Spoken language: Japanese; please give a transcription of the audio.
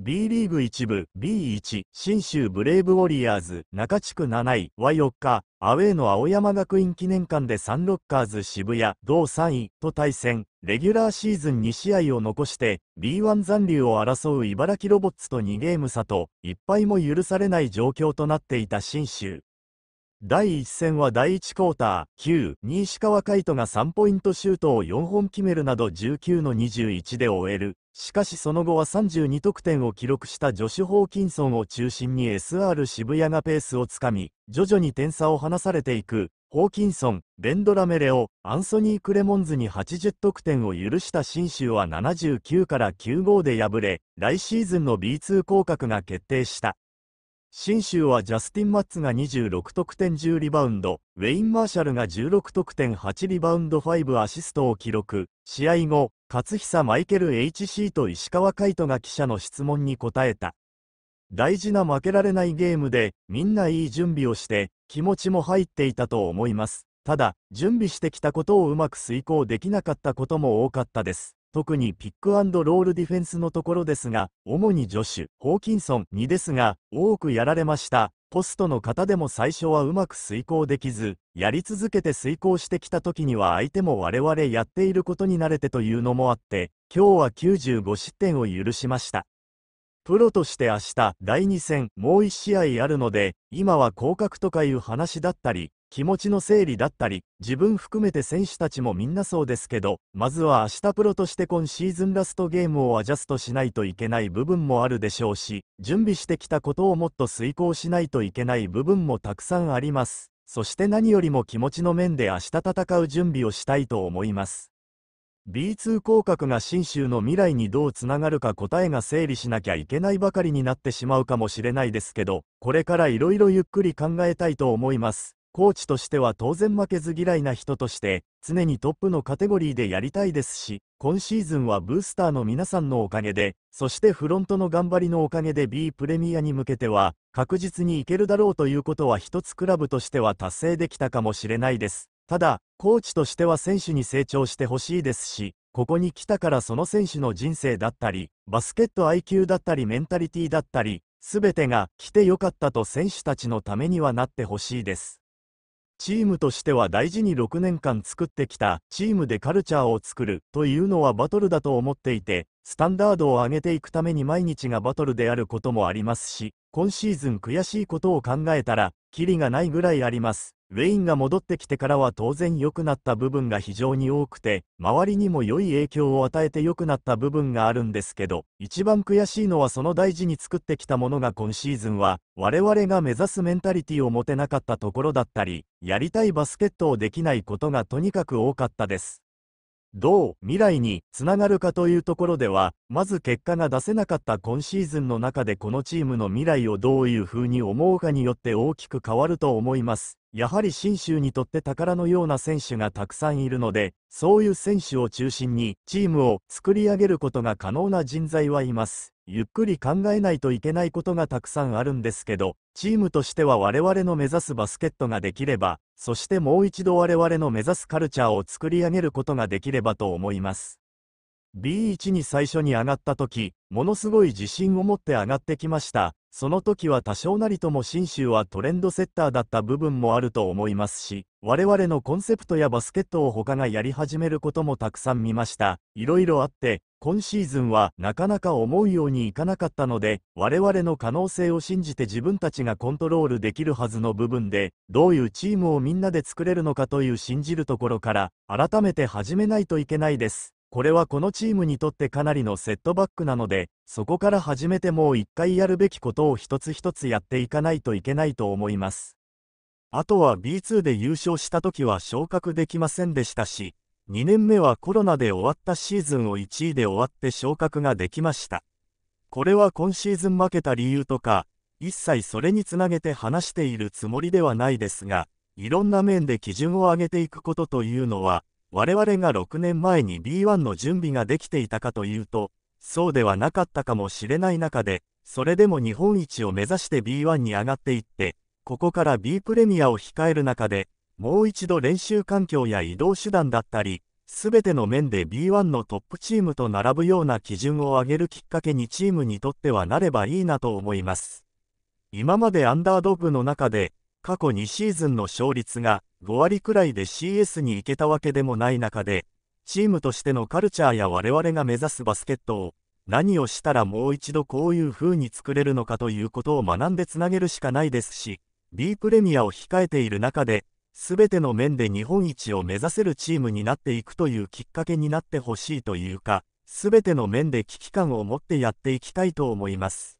B リーグ1部 B1 新州ブレイブウォリアーズ中地区7位は4日アウェーの青山学院記念館でサンロッカーズ渋谷同3位と対戦レギュラーシーズン2試合を残して B1 残留を争う茨城ロボッツと2ゲーム差と1敗も許されない状況となっていた新州第1戦は第1クォーター9西川海人が3ポイントシュートを4本決めるなど19の21で終えるしかしその後は32得点を記録したジョシュ・ホーキンソンを中心に SR 渋谷がペースをつかみ、徐々に点差を離されていく、ホーキンソン、ベンドラメレオ、アンソニー・クレモンズに80得点を許した新州は79から95で敗れ、来シーズンの B2 降格が決定した。新州はジャスティン・マッツが26得点10リバウンド、ウェイン・マーシャルが16得点8リバウンド5アシストを記録、試合後、勝久マイケル HC と石川海人が記者の質問に答えた。大事な負けられないゲームで、みんないい準備をして、気持ちも入っていたと思います。ただ、準備してきたことをうまく遂行できなかったことも多かったです。特にピックロールディフェンスのところですが、主に助手、ホーキンソン2ですが、多くやられました。ポストの方でも最初はうまく遂行できず、やり続けて遂行してきた時には相手も我々やっていることに慣れてというのもあって、今日は95失点を許しました。プロとして明日、第2戦、もう1試合あるので、今は降格とかいう話だったり、気持ちの整理だったり、自分含めて選手たちもみんなそうですけど、まずは明日プロとして今シーズンラストゲームをアジャストしないといけない部分もあるでしょうし、準備してきたことをもっと遂行しないといけない部分もたくさんあります。そして何よりも気持ちの面で明日戦う準備をしたいと思います。B2 降格が信州の未来にどうつながるか答えが整理しなきゃいけないばかりになってしまうかもしれないですけど、これからいろいろゆっくり考えたいと思います。コーチとしては当然負けず嫌いな人として、常にトップのカテゴリーでやりたいですし、今シーズンはブースターの皆さんのおかげで、そしてフロントの頑張りのおかげで B プレミアに向けては、確実にいけるだろうということは一つクラブとしては達成できたかもしれないです。ただ、コーチとしては選手に成長してほしいですし、ここに来たからその選手の人生だったり、バスケット IQ だったりメンタリティだったり、すべてが来てよかったと選手たちのためにはなってほしいです。チームとしては大事に6年間作ってきたチームでカルチャーを作るというのはバトルだと思っていて、スタンダードを上げていくために毎日がバトルであることもありますし、今シーズン悔しいことを考えたら、キリがないぐらいあります。ウェインが戻ってきてからは当然良くなった部分が非常に多くて、周りにも良い影響を与えて良くなった部分があるんですけど、一番悔しいのはその大事に作ってきたものが今シーズンは、我々が目指すメンタリティを持てなかったところだったり、やりたいバスケットをできないことがとにかく多かったです。どう未来につながるかというところでは、まず結果が出せなかった今シーズンの中でこのチームの未来をどういうふうに思うかによって大きく変わると思います。やはり信州にとって宝のような選手がたくさんいるので、そういう選手を中心にチームを作り上げることが可能な人材はいます。ゆっくり考えないといけないことがたくさんあるんですけど、チームとしては我々の目指すバスケットができれば、そしてもう一度我々の目指すカルチャーを作り上げることができればと思います。B1 に最初に上がった時、ものすごい自信を持って上がってきました。その時は多少なりとも信州はトレンドセッターだった部分もあると思いますし、我々のコンセプトやバスケットを他がやり始めることもたくさん見ました。いろいろあって、今シーズンはなかなか思うようにいかなかったので、我々の可能性を信じて自分たちがコントロールできるはずの部分で、どういうチームをみんなで作れるのかという信じるところから、改めて始めないといけないです。これはこのチームにとってかなりのセットバックなので、そこから始めてもう一回やるべきことを一つ一つやっていかないといけないと思います。あとは B2 で優勝した時は昇格できませんでしたし、2年目はコロナで終わったシーズンを1位で終わって昇格ができました。これは今シーズン負けた理由とか、一切それにつなげて話しているつもりではないですが、いろんな面で基準を上げていくことというのは、我々が6年前に B1 の準備ができていたかというと、そうではなかったかもしれない中で、それでも日本一を目指して B1 に上がっていって、ここから B プレミアを控える中で、もう一度練習環境や移動手段だったり、すべての面で B1 のトップチームと並ぶような基準を上げるきっかけにチームにとってはなればいいなと思います。今までアンダードッグの中で、過去2シーズンの勝率が5割くらいで CS に行けたわけでもない中で、チームとしてのカルチャーや我々が目指すバスケットを、何をしたらもう一度こういう風に作れるのかということを学んでつなげるしかないですし、B プレミアを控えている中で、全ての面で日本一を目指せるチームになっていくというきっかけになってほしいというか、全ての面で危機感を持ってやっていきたいと思います。